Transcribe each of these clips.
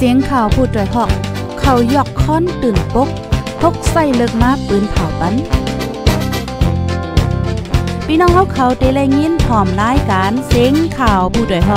เสียงข่าวพูดด้วยหอกเขายกค้อนตื่นปกทกใส่เลิกมาปืนเผาปันพี่น้องเขาเขาเตเลยยินร้อมรายการเสียงข่าวผู้ด้วยห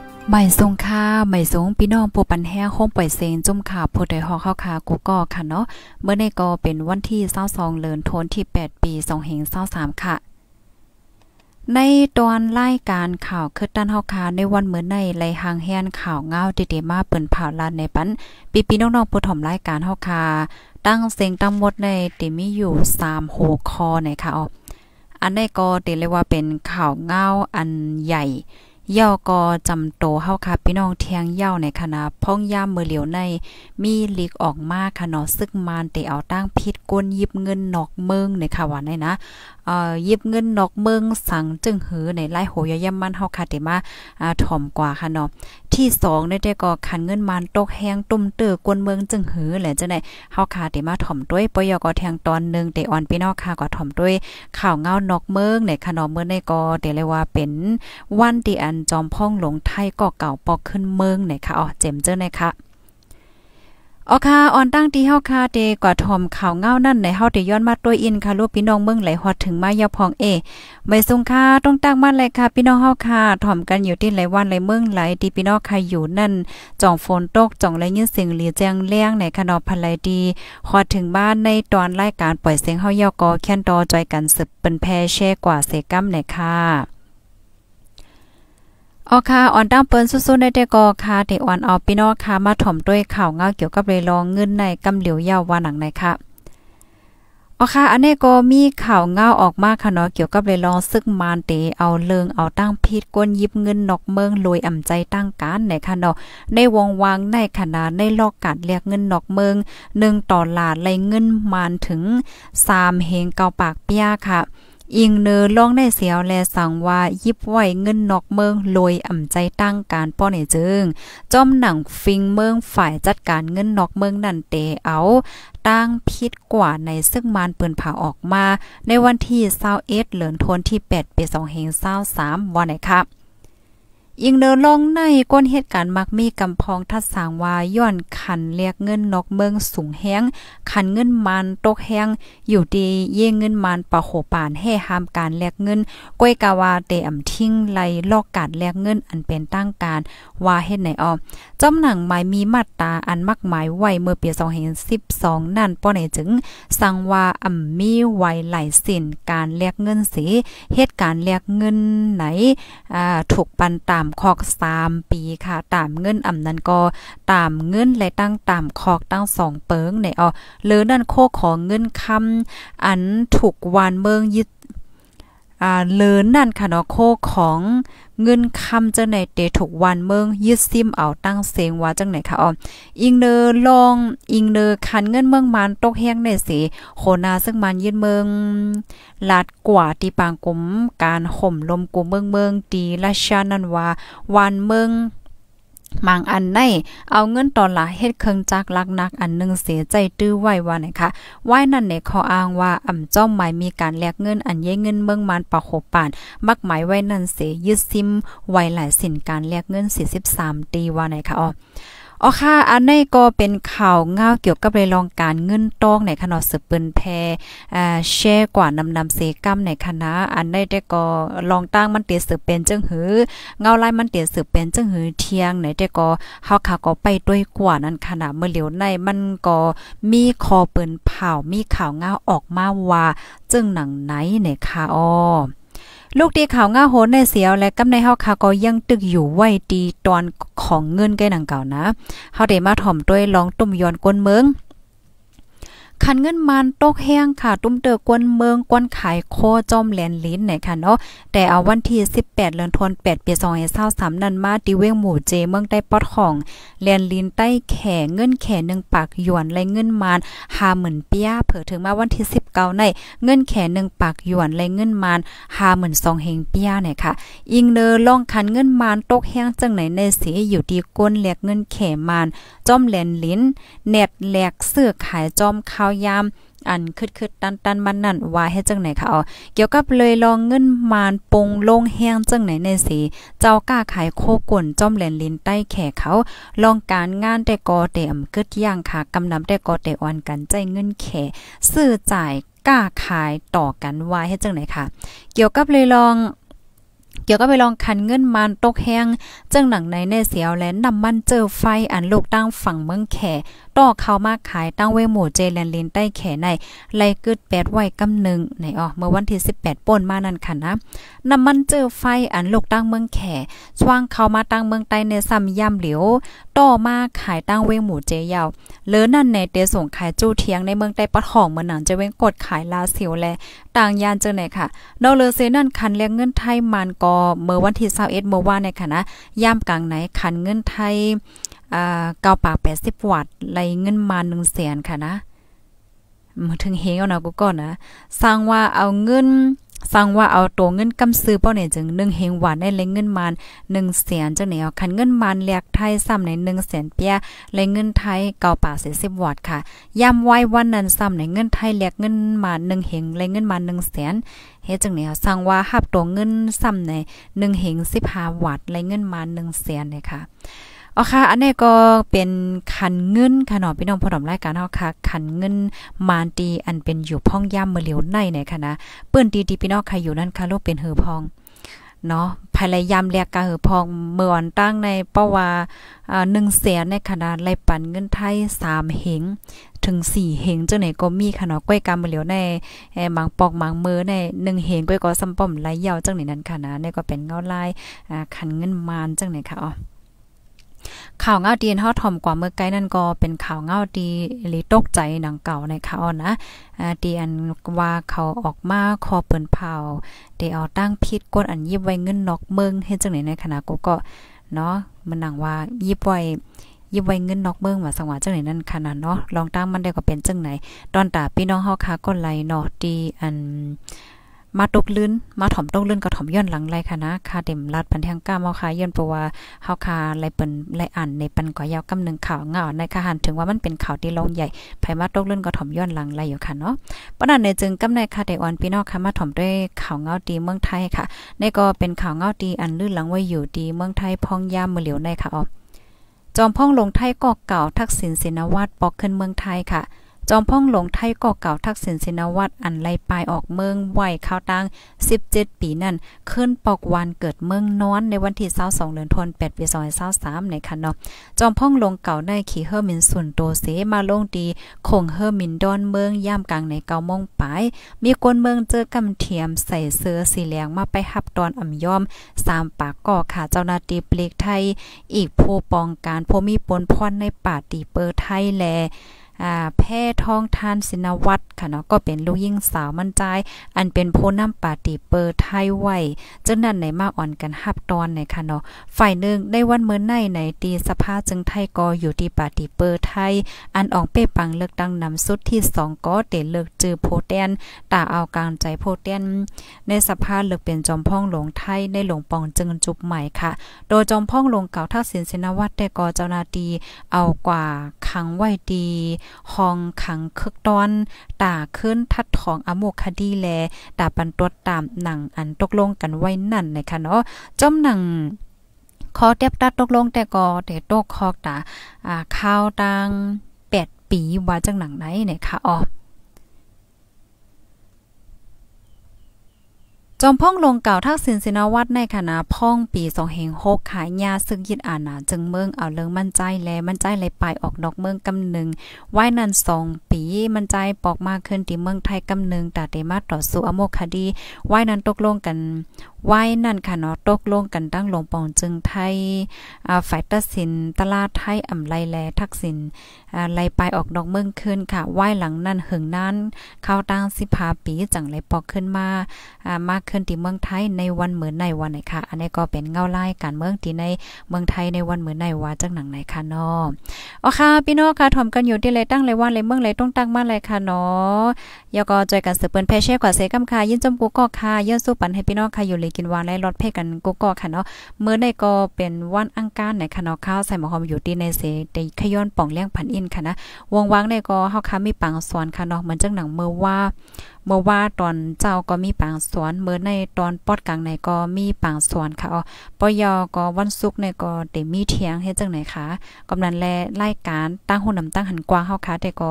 อกใบส่งค่ะ ไม่สงพี่น้องผู้ปันแห้งคงปล่อยเซงจุ่มข่าวผู้ใดฮอกเข้าคากูก็ค่ะเนาะเมื่อในก็เป็นวันที่22เดือนธันวาคมที่8ปี2 5า3ค่ะในตอนรายการข่าวคืดด้านเฮาคาในวันเมื่อในไลหางแฮนข่าวเงาติเตมาเปิ่นผ่าลานในปันปีพี่น้องๆผู้ถอมรายการเฮาคาตั้งเสียงตั้งหมดในติมีอยู่3หัวข้อในค่ะอ๋ออันในก็ติเลยว่าเป็นข่าวเงาอันใหญ่เย่าก็จำโตเฮาค่ะพี่น้องเทียงเย่าในคณะพ้องย่ามมือเหลียวในมีลีกออกมาค่ะเนาะซึกมานเตเอาตั้งพิษก้นยิบเงินนอกเมืองในค่ะวนาในนะเอ่อยิบเงินนอกเมืองสังจึงหือในไล่โหยย่มันเฮาคาเติมาอ่าถ่อมกว่าค่ะเนาะที่2ได้แต่ก็คันเงินมันตกแห้งตุ่มเตอกวนเมือง จึงหือแหละจังได๋เฮาคาเติมาถ่อมด้วยปยกแทงตอนนึงเตออนพี่น้องค่ะก็ถ่อมด้วยข่าวเงานอกเมืองในค่ะนมเมื่อในก็เตเลยว่าเป็นวันที่อันจอมพ่องหลงไทยก็เก่าปอกขึ้นเมืองในค่ะอ๋อเจ็มเจ้อในค่ะออคาออนตั้งที่เฮาคาเตกว่าทอมข่าวเงานั่นในเฮาเตย้อนมาตัวอินค่ะลูกพี่น้องเมืองไหลฮอดถึงมายาพองเอไม่สงค่ต้องตั้งมั่นเลยค่ะ พี่น้องเฮาคาถทอมกันอยู่ที่ไหลวันไหลเมืองไหลที่พี่น้องใครอยู่นั่นจ่องฝนตกจ่องไหลยินเสียงหลีแจ้งแล้งในคะนอพันไดีฮอดถึงบ้านในตอนรายการปล่อยเสียงเฮายอกอแค่นตอจอยกันสืบเป็นแพแช่กว่าเสกำไหนค่ะออค่ะอ่อนตั้งเปิ้นสู้ๆในแต่กอค่ะที่อ่อนเอาพี่น้องค่ะ มาถ่อมด้วย ข่าวเงาเกี่ยวกับเรลองเงินในกำเหลียวยาวว่าหนังในค่ะออค่ะ อันนี้ก็มีข่าวเงาออกมาค่ะเนาะเกี่ยวกับเรลองซึ่งมานเตเอาเลิงเอาตั้งพิดก้นยิบเงินนอกเมืองลอยอำใจตั้งการในค่ะเนาะในวงวางในขณะในลอกการเรียกเงินนอกเมือง1ต่อลาดไลเงินมานถึง3เฮงเกาปากเปียค่ะอิงเนอลองได้เสียวแลสั่งว่ายิบไหวเงินนอกเมืองลอยอ่ำใจตั้งการป้อนให้จึงจอมหนังฟิงเมืองฝ่ายจัดการเงินนอกเมืองนั่นเตเอา ตั้งพิษกว่าในซึ่งมานปืนผ่าออกมา ในวันที่21เหลือนทนที่8ปี2เฮง23วันไหนครับยิงเดินลงในก้นเหตุการณ์มักมีกำพองทัดสางวาย้อนขันเรียกเงินนกเมืองสูงแห้งขันเงินมันตกแห้งอยู่ดีเย่เงินมันปะโหปานแห่ห้ามการแลกเงิน ก้อยกาวาเตอำทิ้งไลลอกการแลกเงินอันเป็นตั้งการว่าเฮ็ดไหนออจอมหนังหมายมีมาตาอันมักหมายไว้เมื่อปี2012 นั่นป้อไหนจึงสั่งว่าอำมีไว้หลายสินการแลกเงินสีเหตุการณ์แลกเงินไหนอ่าถูกปันตามามคอก3ปีค่ะตามเงินอำนั้นก็ตามเงิน และตั้งตามคอกตั้ง2เปิงในออเลือนั่นโคของเงินคำ อันถูกวานเมืองยึดอ่าเลินนั่นค่ะเนาะโคของเงินคำจังไหนเตถูกวันเมืองยึดซิมเอาตั้งเสียงว่าจังไหนค่ะอ๋อมอิงเนอลองอิงเนอคันเงินเมืองมันตกแห้งในสิโคนาซึ่งมันยึดเมืองลาดกว่าที่ปางกุมการห่มลมกุมเมืองเมืองตีราชานันว่าวันเมืองบางอันใน เอาเงินตอนหลาเฮ็ดเครื่องจักรลักนักอันนึงเสียใจตื้อไว้ว่านะคะไว้นั่นเนี่ยเขาอ้างว่าอ่ำจ้อมหมายมีการแลกเงินอันเย้เงินเมืองมานปะโขปานมักหมายไว้นั่นเสียยึดซิม ไว้หลายสินการแลกเงิน43ตีว่าไหนคะอ๋ออ๋อค่ะอันนี้ก็เป็นข่าวเงาเกี่ยวกับเรื่องการเงินต้องในคณะสืบปินแพอ่าแชร์กว่านำนำเซกัมในคณะอันได้แด่ก็ลองตั้งมันเตียสืบเป็นจังหือเงาไล่มันเตียสืบเป็นจังหือเที่ยงไหนแด่ก็เฮาค่ะก็ไปด้วยกว่านั้นขณะเมื่อเหลียวใน มันก็มีคอเปินเผามีข่าวเงาออกมาว่าจึงหนังไหนในค่ะอ๋อลูกตีข่าวง่าโหนในเสียว และกำในเฮาคาก็ยังตึกอยู่ไว้ตีตอนของเงินแก่หนังเก่านะเฮาได้มาถ่อมด้วยลองตุ่มย้อนก้นเมืองคันเงินมันตกแห้งค่ะ ตุ้มเตอกวนเมืองกวนขายโคจอมแหลนลิ้นไหนค่ะ เนาะแต่ เอาวัน ที่18เดือนธันวาคมปี2 0 2 3นั้นมาติเวงหมู่เจเมืองได้ปอด ของแหลนลิ้น ใต้แขเงิน แขหนึ่งปากหยวนและเงินมัน50,000เปียเผื่อถึงมาวันที่19ในเงินแขหนึ่งปากหยวนและเงินมัน52,000เฮงเปียเนี่ยค่ะอิงเนอล่องคันเงินมันตกแห้งจังไหนในสีอยู่ที่ก้นแหลกเงินแขมันจอมแหลนลิ้นเน็ตแหลกเสื้อขายจอมเขาาวยามอันคึดคืดตันตันมัน นั่นว่าเฮ็ดจังไหนคะเขาเกี่ยวกับเลยลองเงินมานปงลงแห้งจังไหนในสีเจ้ากล้าขายโคก่นจ้อมแหลนลิ้นใต้แขกเขาลองการงานแต่กอเตมคึดย่างค่ะกำนำแต่กอเตอ่อนกันใจเงินแขซื้อจ่ายกล้าขายต่อกันว่าเฮ็ดจัง ไหน ค่ะ เกี่ยวกับเลยลองเกี่ยวก็ไปลองคันเงินมันตกแห้งจังหนังในในเสียวและนำมันเจอไฟอันลูกตั้งฝั่งเมืองแขต่อเข้ามาขายตั้งเวหมู่เจแลนลินใต้แขในไล่กึดแปดไว้กำหนึ่งในอ๋อเมื่อวันที่ 18ป่นมานั่นค่ะนะนำมันเจอไฟอันลูกตั้งเมืองแขช่วงเข้ามาตั้งเมืองใต้ ในซ้ำย่ำเหลียว ต่อมาขายตั้งเวหมู่เจยาวเลือนั่นในเตส่งขายจู้เทียงในเมืองใต้ปะห้องเมืองหนังจะเว้งกดขายลาเสียวแล ต่างยานเจอไหนค่ะนอเลเซนั่นคันเลงเงินไทยมันกอเมื่อวันที่21เมื่อวานในค่ะนะ ย่ามกลางไหนคันเงินไทย อ่าเก้าปาก80วัตต์ไหลเงินมา1แสนค่ะนะมถึงเฮงเอานะกูก่อนนะสร้างว่าเอาเงินฟังว่าเอาตัวเงินกำซื้อป้อเนี่ยจึงงเฮงหวานได้เลยเงินมัน1แสนจังไหนเอคันเงินมันแลกไทยซ้ำใน1แสนเปียเลยเงินไทยเก่าป่า40วอตค่ะยาำไว้วันนั้นซ้ำในเงินไทยแลกเงินมัน1เฮงเลยเงินมัน1แสนเฮ็ดจังไหนเอสั่งว่าหับตัวเงินซ้ำใน1เฮง15วอตเลยเงินมัน1แสนเนี่ยค่ะอ๋อค่ะ อันนี้ก็เป็นขันเงินค่ะเนาะพี่น้องผูดชมรายการเฮาค่ะขันเงินมานตีอันเป็นอยู่พ่องย่ำมือเหลียวในเนี่ยค่ะนะ เปิ้นตีตีพี่น้องใครอยู่นั่นค่ะโลกเป็นเหือพองเนาะ ภายลนยามแลกกะเหือพอง เมื่อวันตั้งในเป้าว่าอ่า1แสนในขนาดไล่ปันเงินไทย3เหงถึง4เหงจังไหนก็มีค่ะเนาะก้อยกำเหลียวในแหมังปอกหมังมือใน1เหงก้อยก็ซ้ำป้อมไหลยาวจังไหนนั้นค่ะนะนี่ก็เป็นเงาลายอ่าขันเงินมานจังไหนค่ะอ๋อข่าวเงาดีนเฮาถ่อมกว่าเมื่อไกลนั่นก็เป็นข่าวเงาดีหรือตกใจหนังเก่าในข่าวนะอ่าดีอันว่าเขาออกมาคอเปิ่นเผาเดเอาตั้งพิษก้นอันยิบไว้เงินนอกเมืองเฮ็ดจังไหนในคณะก็ก็เนาะมันหนังว่ายิบไว้ยิบไว้เงินนอกเมืองว่าสังว่าจังไหนนั่นขนาดเนาะลองตั้งมันได้ก็เป็นจังไหนตอนตาพี่น้องเฮาคากก็ไหลเนาะดีอันมาตกลื่นมาถ่อมตกลื่นก็ถ่อมย้อนหลังไรค่ะนะค่ะเต็มลาดพันทางก้าเมาค่ะย้อนเพราะว่าเฮาค่ะไรเปิ้นไรอ่านในปันก่อยาวกำนึงข่าวเงาในค่ะหันถึงว่ามันเป็นข่าวที่ลงใหญ่ไผมาตกลื่นก็ถ่อมย้อนหลังไรอยู่ค่ะเนาะปะนั้นในจึงกำในค่ะได้ออนพี่น้องค่ะมาถ่อมด้วยข่าวเงาดีเมืองไทยค่ะนี่ก็เป็นข่าวเงาดีอันลื่นหลังไว้อยู่ดีเมืองไทยพองยามมือเหลียวในค่ะอ๋อจอมพ่องลงไทยกอกเก่าทักษิณสินวัตรปอกขึ้นเมืองไทยค่ะจอมพ่องหลงไทยก่อเก่าทักษิณชินวัตรอันไล่ปลายออกเมืองไหวข้าวตั้ง17ปีนั่นขึ้นปอกวันเกิดเมืองนอนในวันที่22เดือนธันวาคมปี2023ในคันเนาะจอมพ่องลงเก่าได้ขี่เฮอร์มินสุนโตเสมาลงดีคงเฮอร์มินดอนเมืองย่ามกลางในเกามงปาย มีคนเมืองเจอกำเทียมใส่เสื้อสีแดงมาไปหับตอนอ่ำย่อมสามปากก่อค่ะเจ้าหน้าที่เปลกไทยอีกผู้ปองการผู้มีปนพรในป่าตีเปอร์ไทยแลอ่า แพ่ทองทานสินวัตรค่ะเนาะ ก็เป็นลูกยิ่งสาวมั่นใจ อันเป็นโพน้ำปาติเปอร์ไทยไว้จึงนั้นในมาอ่อนกันฮับตอนในค่ะเนาะ ฝ่ายหนึ่งได้วันเมื่อในในตีสภาจึงไทยกออยู่ที่ปาติเปอร์ไทย อันอองเป้ปังเลือกตั้งนำสุดที่2ก็เตเลือกจือโพเตนตาเอากลางใจโพเตนในสภาเลือกเป็นจอมพ่องหลวงไทยในหลวงปองจึงจุบใหม่ค่ะ โดยจอมพ่องหลวงเก่าทักษิณศินวัตรได้กอเจ้านาตีเอากว่าขังไว้ดีห้องขังคึกต้อนตาขึ้นทัดทองอโมคดีแลตาปันตดตามหนังอันตกลงกันไว้นั่นนะคะเนาะจอมหนังคอเตียบตัดตกลงแต่ก็แต่ตกคอกตาอ่าข้าวตัง8ปีว่าจังหนังไหนเนี่ยค่ะอ๋อจอมพ่องลงเก่าทักษิณสินวัตรในคณะพ่องปีสองเหงหกขายยาซึ่งยึดอาณาจึงเมืองเอาเลิงมั่นใจแลมั่นใจเลยไปออกดอกเมืองกำหนึ่งไว้นันสองปี มั่นใจปอกมากขึ้นที่เมืองไทยกำหนึ่งแต่เดมาต่อสู้อโมคดี ไว้นันตกลงกันไว้นั่นค่ะเนาะตกลงกันตั้งลงปองจึงไทยฝ่ายตัดสินตลาดไทยอ่ำไรแลทักษิณไลไปออกดอกเมืองขึ้นค่ะไว้หลังนั่นหึงนั้น เข้าตั้งสิพาปีจังไรปอกขึ้นมามากขึ้นที่เมืองไทยในวันเหมือนในวันไหนค่ะอันนี้ก็เป็นเงาไล่การเมืองที่ในเมืองไทยในวันเหมือนในวาจังหนังไหนค่ะเนาะอ๋อค่ะพี่น้องค่ะถมกันอยู่ที่ไรตั้งไรวันไรเมืองไรต้องตั้งมาไรค่ะเนาะยก็จอยกันสืบเปิ้นแพเช่กว่าเซกำค่ะยินจมกูก็ค่ะยื่นสู้ปันให้พี่น้องค่ะอยู่เลยกินวานและรถเพ่กันกุกอค่ะเนาะเมื่อในก็เป็นวันอังคารในค่ะเนาะข้าวใส่หมอหอมอยู่ที่ในเสได้ขย้อนป่องเลี้ยงพันอินค่ะนะ วงวังในก็เฮาค่ะมีปังสอนค่ะเนาะเหมือนจังหนังเมื่อว่าเมื่อว่าตอนเจ้าก็มีปังสวนเมื่อในตอนปอดกลางในก็มีปังสวนค่ะอ๋อปยอก็วันศุกร์ในก็เดมีเทียงเฮ็ดจังไหนคะกำนันแลรายการตั้งหุ่นนำตั้งหันกว้างเฮาค่ะแต่ก็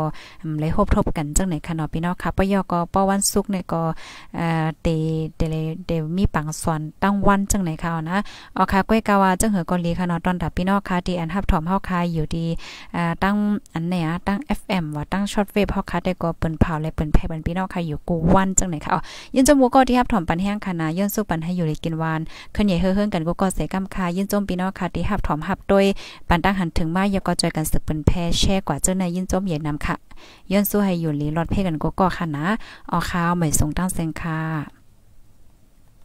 เลยพบทบกันจังไหนค่ะเนาะพี่น้องค่ะปยอก็ปวันศุกร์ในก็เอ่อเดเตเดมีปังสวนตั้งวันจังไหนค่ะนะเอาค่ะก้อยกาวาจังเหือกอลีค่ะเนาะตอนดับพี่น้องค่ะที่แอนทับถอมเฮาค่ะอยู่ดีอ่าตั้งอันไหนอ่ะตั้ง FM ว่าตั้งช็อตเวฟเฮาค่ะได้ก็เปิ้นเผาเลยเปิ้นแพ่บันพี่น้องค่ะอยู่กูวันจังไหนค่ะ อ๋อยินจมูกก็ที่ทับถอมปันแห้งค่ะนะยืนสู้ปันให้อยู่เลยกินวานขึ้นใหญ่เฮือๆกันกูก็เสกำคายินจมพี่น้องค่ะที่ทับถอมทับด้วยปันตั้งหันถึงมาอย่าก็จอยกันสึกเปิ้นแพ่แช่กว่าเจ้าในยินจมใหญ่นำค่ะย้อนสู้ให้อยู่ลีรอดเพ่กันกูก็ค่ะนะออข้าวใหม่ส่งตั้งเซงค่ะ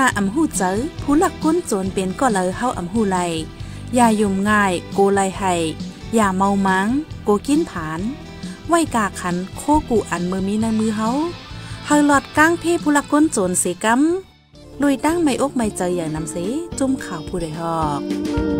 นาอำหู้เจอผู้หลักก้นโจรเป็นก็เลยเฮาอำหู้ไลอย่ายุ่มง่ายโกไลไห้อย่าเมามังโกกินผาน ไว้กาขันโคกูอันมือมีในมือเฮาเฮาหลอดก้างเพ่ผู้หลักก้นโจรเสกำลุยตั้งไม่อกไม่ใจอย่างนำเสจุ่มข่าวผู้ใดฮอก